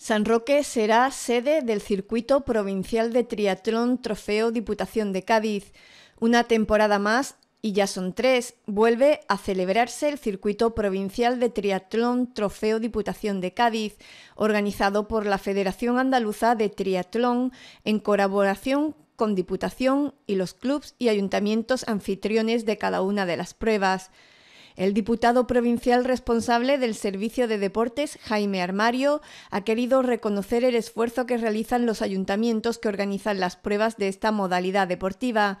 San Roque será sede del Circuito Provincial de Triatlón Trofeo Diputación de Cádiz. Una temporada más, y ya son tres, vuelve a celebrarse el Circuito Provincial de Triatlón Trofeo Diputación de Cádiz, organizado por la Federación Andaluza de Triatlón en colaboración con Diputación y los clubes y ayuntamientos anfitriones de cada una de las pruebas. El diputado provincial responsable del Servicio de Deportes, Jaime Armario, ha querido reconocer el esfuerzo que realizan los ayuntamientos que organizan las pruebas de esta modalidad deportiva.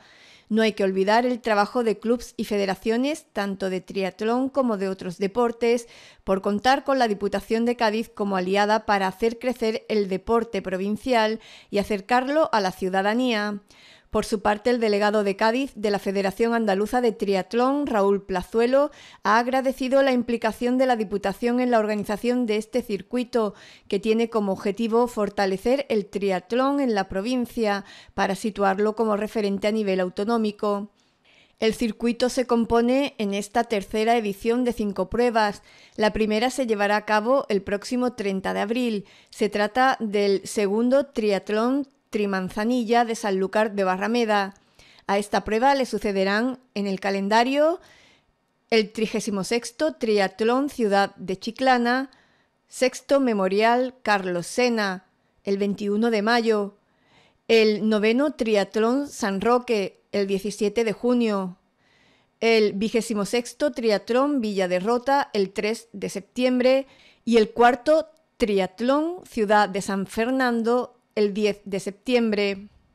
No hay que olvidar el trabajo de clubes y federaciones, tanto de triatlón como de otros deportes, por contar con la Diputación de Cádiz como aliada para hacer crecer el deporte provincial y acercarlo a la ciudadanía. Por su parte, el delegado de Cádiz de la Federación Andaluza de Triatlón, Raúl Plazuelo, ha agradecido la implicación de la Diputación en la organización de este circuito, que tiene como objetivo fortalecer el triatlón en la provincia para situarlo como referente a nivel autonómico. El circuito se compone en esta tercera edición de cinco pruebas. La primera se llevará a cabo el próximo 30 de abril. Se trata del segundo triatlón Trimanzanilla de Sanlúcar de Barrameda. A esta prueba le sucederán en el calendario el 36 Triatlón Ciudad de Chiclana, sexto Memorial Carlos Sena, el 21 de mayo, el noveno Triatlón San Roque, el 17 de junio, el 26 Triatlón Villa de Rota el 3 de septiembre, y el cuarto Triatlón Ciudad de San Fernando, el 10 de septiembre,